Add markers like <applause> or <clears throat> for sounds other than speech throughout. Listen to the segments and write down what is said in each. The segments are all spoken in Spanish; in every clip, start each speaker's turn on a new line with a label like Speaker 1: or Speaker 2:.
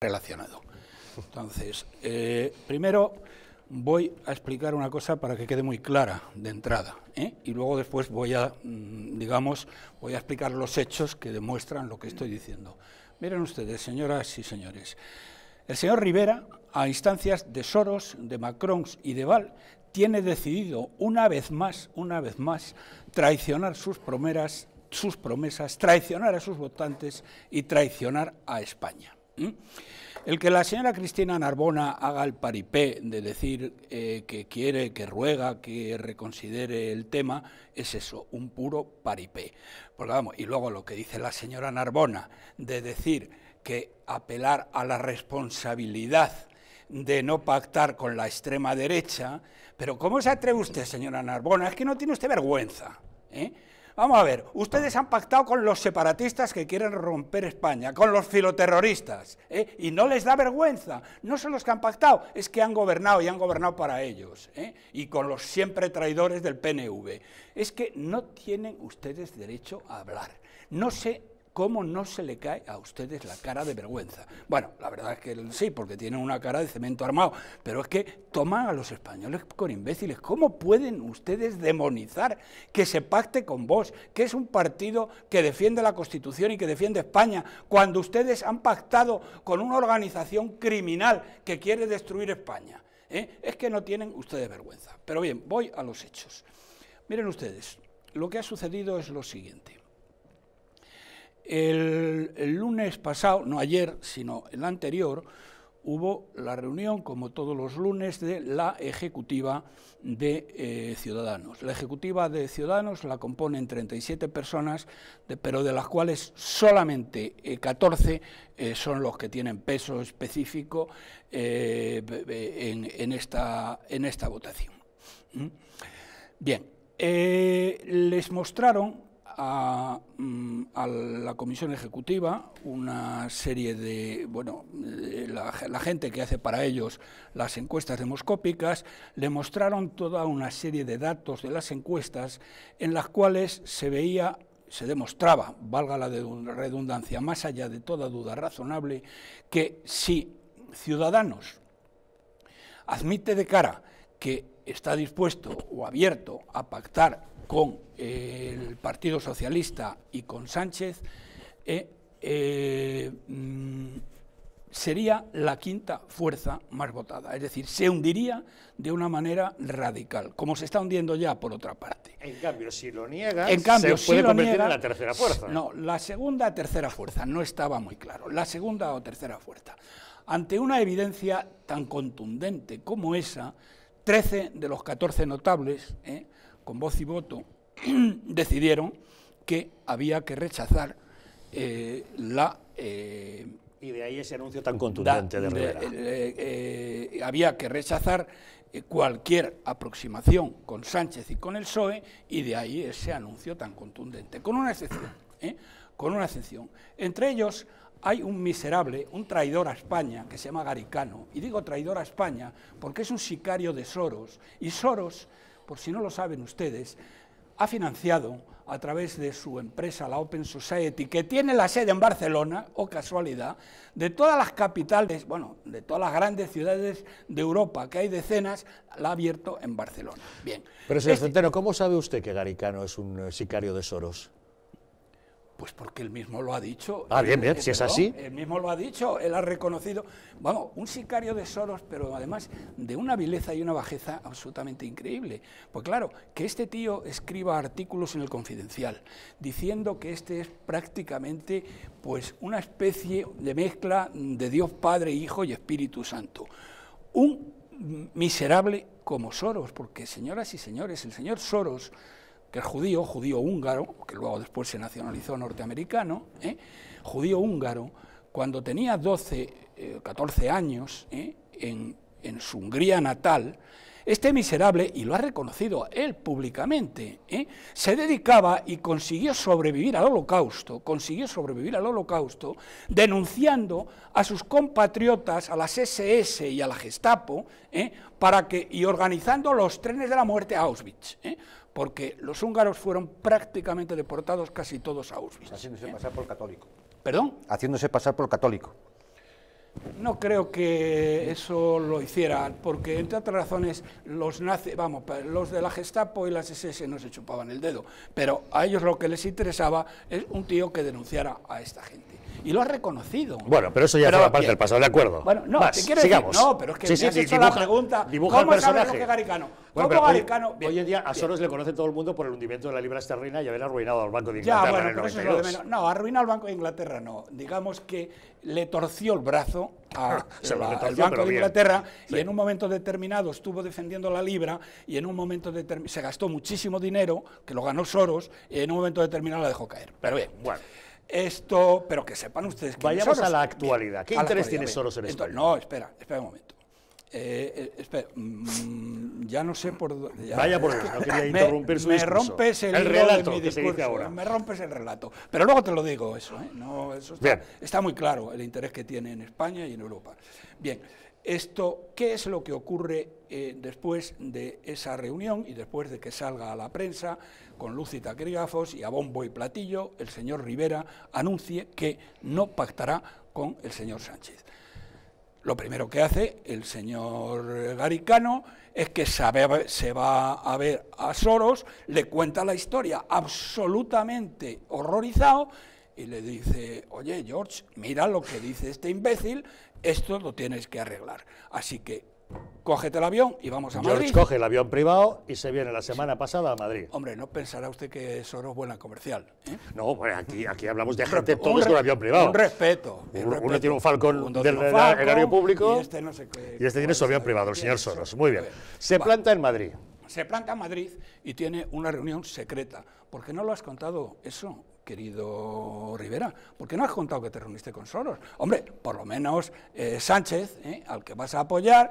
Speaker 1: relacionado. Entonces, eh, primero voy a explicar una cosa para que quede muy clara de entrada ¿eh? y luego después voy a, mm, digamos, voy a explicar los hechos que demuestran lo que estoy diciendo. Miren ustedes, señoras y señores, el señor Rivera, a instancias de Soros, de Macron y de Val, tiene decidido una vez más, una vez más, traicionar sus sus promesas, traicionar a sus votantes y traicionar a España. ¿Mm? El que la señora Cristina Narbona haga el paripé de decir eh, que quiere, que ruega, que reconsidere el tema, es eso, un puro paripé. vamos, y luego lo que dice la señora Narbona de decir que apelar a la responsabilidad de no pactar con la extrema derecha, pero ¿cómo se atreve usted, señora Narbona? Es que no tiene usted vergüenza. ¿eh? Vamos a ver, ustedes han pactado con los separatistas que quieren romper España, con los filoterroristas, ¿eh? y no les da vergüenza. No son los que han pactado, es que han gobernado y han gobernado para ellos, ¿eh? y con los siempre traidores del PNV. Es que no tienen ustedes derecho a hablar. No se ¿Cómo no se le cae a ustedes la cara de vergüenza? Bueno, la verdad es que sí, porque tienen una cara de cemento armado, pero es que toman a los españoles con imbéciles. ¿Cómo pueden ustedes demonizar que se pacte con vos, que es un partido que defiende la Constitución y que defiende España, cuando ustedes han pactado con una organización criminal que quiere destruir España? ¿Eh? Es que no tienen ustedes vergüenza. Pero bien, voy a los hechos. Miren ustedes, lo que ha sucedido es lo siguiente. El, lunes pasado, no ayer, sino el anterior, hubo la reunión, como todos los lunes, de la Ejecutiva de eh, Ciudadanos. La Ejecutiva de Ciudadanos la componen 37 personas, pero de las cuales solamente 14 eh, eh, son los que tienen peso específico en, esta, en esta votación. ¿Mm? Bien, les mostraron Mm, a, la comisión ejecutiva una serie de, bueno, eh, la, la, gente que hace para ellos las encuestas demoscópicas, le mostraron toda una serie de datos de las encuestas en las cuales se veía, se demostraba, valga la redundancia, más allá de toda duda razonable, que si Ciudadanos admite de cara que está dispuesto o abierto a pactar con eh, el Partido Socialista y con Sánchez, eh, eh, mm, sería la quinta fuerza más votada. Es decir, se hundiría de una manera radical, como se está hundiendo ya por otra parte.
Speaker 2: En cambio, si lo niegas, se puede convertir en la tercera fuerza. No,
Speaker 1: la segunda tercera fuerza, no estaba muy claro. La segunda o tercera fuerza. Ante una evidencia tan contundente como esa, 13 de los 14 notables, con voz y voto, <clears throat> decidieron que había que rechazar eh, la... Eh, y de ahí ese anuncio tan contundente de Rivera. Eh, había que rechazar cualquier aproximación con Sánchez y con el PSOE y de ahí ese anuncio tan contundente, con una excepción, con una excepción. Entre ellos hay un miserable, un traidor a España que se llama Garicano, y digo traidor a España porque es un sicario de Soros, y Soros por si no lo saben ustedes, ha financiado a través de su empresa, la Open Society, que tiene la sede en Barcelona, o casualidad, de todas las capitales, bueno, de todas las grandes ciudades de Europa, que hay decenas, la ha abierto en Barcelona. Bien. Pero señor este
Speaker 2: Centeno, ¿cómo sabe usted que Garicano es un eh, sicario de Soros?
Speaker 1: Pues porque él mismo lo ha dicho. Ah, bien, eh, si es así. Él mismo lo ha dicho, él ha reconocido. Vamos, un sicario de Soros, pero además de una vileza y una bajeza absolutamente increíble. Pues claro, que este tío escriba artículos en el Confidencial diciendo que este es prácticamente pues una especie de mezcla de Dios Padre, Hijo y Espíritu Santo. Un miserable como Soros, porque señoras y señores, el señor Soros el judío, judío húngaro, que luego después se nacionalizó norteamericano, ¿eh? judío húngaro, cuando tenía 12, 14 eh, años ¿eh? en, su Hungría natal, este miserable, y lo ha reconocido él públicamente, se dedicaba y consiguió sobrevivir al holocausto, consiguió sobrevivir al holocausto denunciando a sus compatriotas, a las SS y a la Gestapo, para que, y organizando los trenes de la muerte a Auschwitz porque los húngaros fueron prácticamente deportados casi todos a Auschwitz. Haciéndose pasar por católico.
Speaker 2: ¿Perdón? Haciéndose pasar por católico.
Speaker 1: No creo que eso lo hicieran, porque entre otras razones los nace, vamos, los de la Gestapo y las SS no se chupaban el dedo, pero a ellos lo que les interesaba es un tío que denunciara a esta gente. Y lo ha reconocido. Bueno, pero eso ya es parte del pasado, de acuerdo. Bueno, no, te quiero sigamos. no, pero es que sí, has hecho la pregunta, ¿cómo el personaje? sabes hoy,
Speaker 2: en día a Soros le conoce todo el mundo por el hundimiento de la libra esterlina y haber arruinado al Banco de Inglaterra.
Speaker 1: en No, arruinó al Banco de Inglaterra no. Digamos que le torció el brazo <laughs> al Banco de Inglaterra y en un momento determinado estuvo defendiendo la libra y en un momento determinado se gastó muchísimo dinero, que lo ganó Soros, y en un momento determinado la dejó caer. Pero bien, bueno. Esto, pero que sepan ustedes que. Vayamos a la actualidad. ¿Qué interés tiene Soros en esto? No, espera, espera un momento. Eh, eh, mm, ya no sé por dónde... Vaya por eso, quería <laughs> interrumpir me, su Me rompes el, relato Me rompes el relato. Pero luego te lo digo eso. ¿eh? eso está, muy claro el interés que tiene en España y en Europa. Bien, esto, ¿qué es lo que ocurre después de esa reunión y después de que salga a la prensa con luz y y a bombo y platillo el señor Rivera anuncie que no pactará con el señor Sánchez? lo primero que hace el señor Garicano es que se va a ver a Soros, le cuenta la historia absolutamente horrorizado y le dice, oye George, mira lo que dice este imbécil, esto lo tienes que arreglar. Así que cógete el avión y vamos a Madrid. George coge
Speaker 2: el avión privado y se viene la semana pasada a Madrid. Hombre, no pensará usted que Soros buena comercial. ¿eh? No, bueno, pues aquí, aquí hablamos de gente, todo es un avión privado. Un respeto. Uno tiene un Falcon del erario público y
Speaker 1: este, este
Speaker 2: tiene su avión privado, el señor Soros. Muy bien. Se planta en Madrid.
Speaker 1: Se planta en Madrid y tiene una reunión secreta. ¿Por qué no lo has contado eso? querido Rivera, ¿por qué no has contado que te reuniste con Soros? Hombre, por lo menos eh, Sánchez, eh, al que vas a apoyar,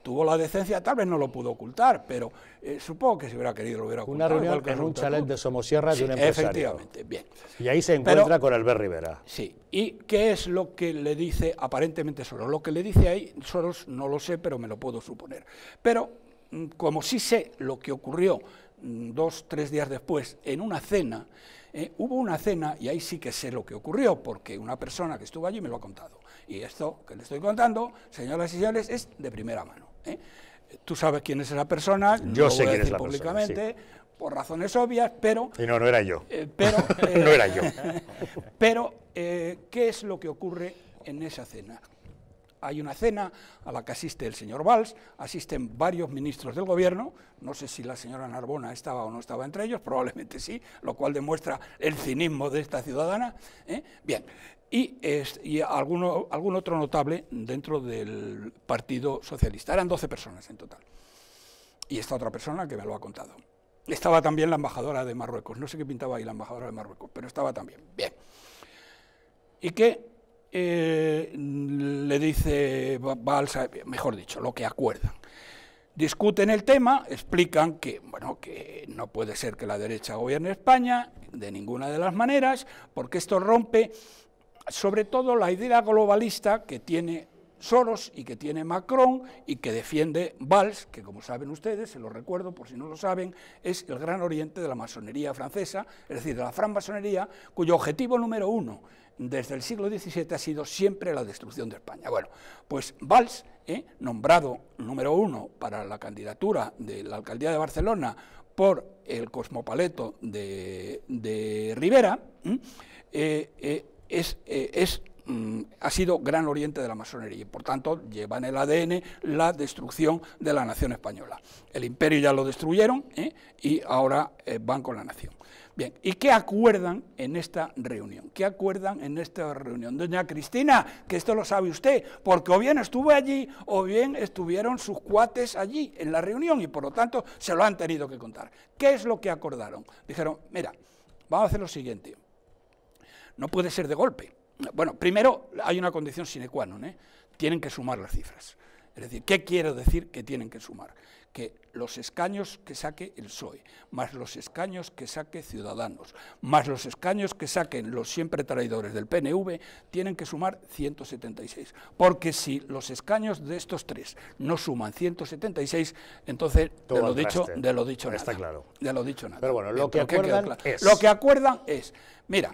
Speaker 1: tuvo la decencia, tal vez no lo pudo ocultar, pero eh, supongo que si hubiera querido lo hubiera ocultado. Una reunión con un chalet de Somosierra de un empresario. Efectivamente, bien.
Speaker 2: Y ahí se encuentra con Albert Rivera. Sí,
Speaker 1: ¿y qué es lo que le dice aparentemente Soros? Lo que le dice ahí Soros no lo sé, pero me lo puedo suponer. Pero mm, como sí sé lo que ocurrió mm, dos, tres días después en una cena, eh, hubo una cena, y ahí sí que sé lo que ocurrió, porque una persona que estuvo allí me lo ha contado. Y esto que le estoy contando, señoras y señores, es de primera mano. ¿eh? Tú sabes quién es esa persona, yo lo sé voy a decir públicamente, por razones obvias, pero... Y no, no era yo. Eh, <laughs> no era yo. <laughs> pero, ¿qué es lo que ocurre en esa cena? hay una cena a la que asiste el señor Valls, asisten varios ministros del gobierno, no sé si la señora Narbona estaba o no estaba entre ellos, <laughs> probablemente sí, lo cual demuestra el cinismo de esta ciudadana. ¿eh? Bien, y, alguno, algún otro notable dentro del Partido Socialista. Eran 12 personas en total. Y esta otra persona que me lo ha contado. Estaba también la embajadora de Marruecos, no sé qué pintaba ahí la embajadora de Marruecos, pero estaba también. Bien. Y que eh, le dice Balsa, mejor dicho, lo que acuerdan. Discuten el tema, explican que, bueno, que no puede ser que la derecha gobierne España de ninguna de las maneras, porque esto rompe sobre todo la idea globalista que tiene Soros y que tiene Macron y que defiende Valls, que como saben ustedes, se lo recuerdo por si no lo saben, es el gran oriente de la masonería francesa, es decir, de la francmasonería, cuyo objetivo número uno desde el siglo XVII ha sido siempre la destrucción de España. Bueno, pues Valls, eh, nombrado número uno para la candidatura de la alcaldía de Barcelona por el cosmopaleto de, de Rivera, eh, eh, es, es Mm, ha sido gran oriente de la masonería y por tanto lleva en el ADN la destrucción de la nación española. El imperio ya lo destruyeron ¿eh? y ahora eh, van con la nación. Bien, ¿y qué acuerdan en esta reunión? ¿Qué acuerdan en esta reunión? Doña Cristina, que esto lo sabe usted, porque o bien estuve allí o bien estuvieron sus cuates allí en la reunión y por lo tanto se lo han tenido que contar. ¿Qué es lo que acordaron? Dijeron, mira, vamos a hacer lo siguiente. No puede ser de golpe. Bueno, primero hay una condición sine qua non, ¿eh? tienen que sumar las cifras. Es decir, ¿qué quiero decir que tienen que sumar? Que los escaños que saque el PSOE, más los escaños que saque Ciudadanos, más los escaños que saquen los siempre traidores del PNV, tienen que sumar 176. Porque si los escaños de estos tres no suman 176, entonces de lo, dicho, de lo dicho nada. Está claro. De lo dicho nada. Pero bueno, lo, que, acuerdan lo que acuerdan es... Mira,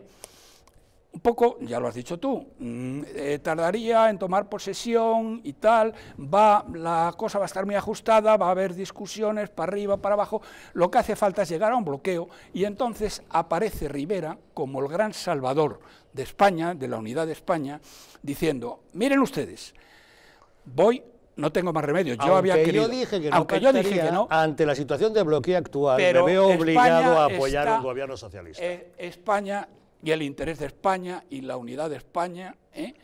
Speaker 1: un poco, ya lo has dicho tú, mm, eh, tardaría en tomar posesión y tal, va, la cosa va a estar muy ajustada, va a haber discusiones para arriba, para abajo, lo que hace falta es llegar a un bloqueo y entonces aparece Rivera como el gran salvador de España, de la unidad de España, diciendo, miren ustedes, voy no tengo más remedio. Yo aunque había querido, yo dije que no aunque yo dije no, ante la situación
Speaker 2: de bloqueo actual, me veo obligado a apoyar al
Speaker 1: gobierno socialista. Eh, España y el interés de España y la unidad de España ¿eh?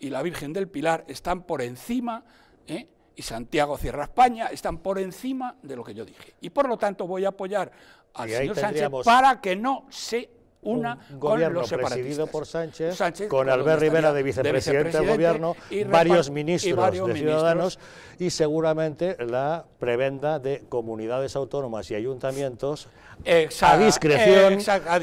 Speaker 1: y la Virgen del Pilar están por encima, ¿eh? y Santiago Cierra España están por encima de lo que yo dije. Y por lo tanto voy a apoyar al señor Sánchez para que no se una un gobierno con presidido por Sánchez, con, Albert Rivera de vicepresidente, del gobierno, varios ministros de Ciudadanos
Speaker 2: y seguramente la prebenda de comunidades autónomas y ayuntamientos a, discreción,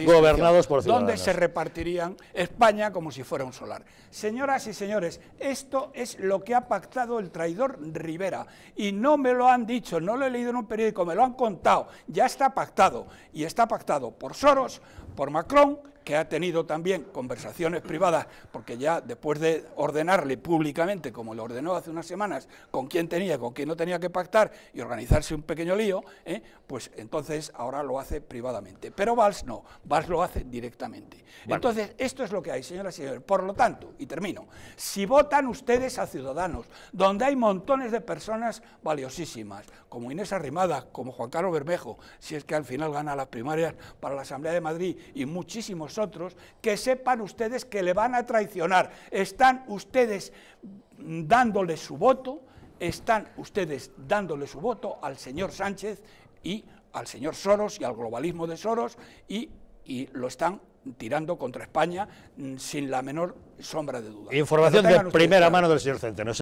Speaker 2: gobernados por Ciudadanos. Donde se
Speaker 1: repartirían España como si fuera un solar. Señoras y señores, esto es lo que ha pactado el traidor Rivera y no me lo han dicho, no lo he leído en un periódico, me lo han contado, ya está pactado y está pactado por Soros, por Macron que ha tenido también conversaciones privadas, porque ya después de ordenarle públicamente, como lo ordenó hace unas semanas, con quién tenía, con quién no tenía que pactar y organizarse un pequeño lío, ¿eh? pues entonces ahora lo hace privadamente. Pero Valls no, Valls lo hace directamente. Entonces, esto es lo que hay, señoras y señores. Por lo tanto, y termino, si votan ustedes a Ciudadanos, donde hay montones de personas valiosísimas, como Inés Arrimada, como Juan Carlos Bermejo, si es que al final gana las primarias para la Asamblea de Madrid y muchísimos nosotros, que sepan ustedes que le van a traicionar. Están ustedes dándole su voto, están ustedes dándole su voto al señor Sánchez y al señor Soros y al globalismo de Soros y, y lo están tirando contra España mm, sin la menor sombra de duda. Información de primera mano del
Speaker 2: señor Centeno.